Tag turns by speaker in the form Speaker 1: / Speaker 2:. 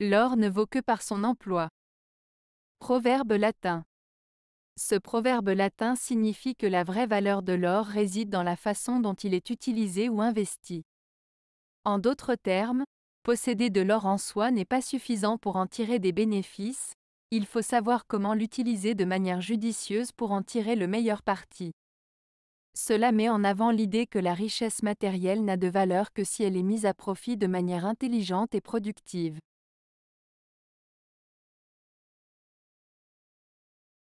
Speaker 1: L'or ne vaut que par son emploi. Proverbe latin. Ce proverbe latin signifie que la vraie valeur de l'or réside dans la façon dont il est utilisé ou investi. En d'autres termes, posséder de l'or en soi n'est pas suffisant pour en tirer des bénéfices, il faut savoir comment l'utiliser de manière judicieuse pour en tirer le meilleur parti. Cela met en avant l'idée que la richesse matérielle n'a de valeur que si elle est mise à profit de manière intelligente et productive.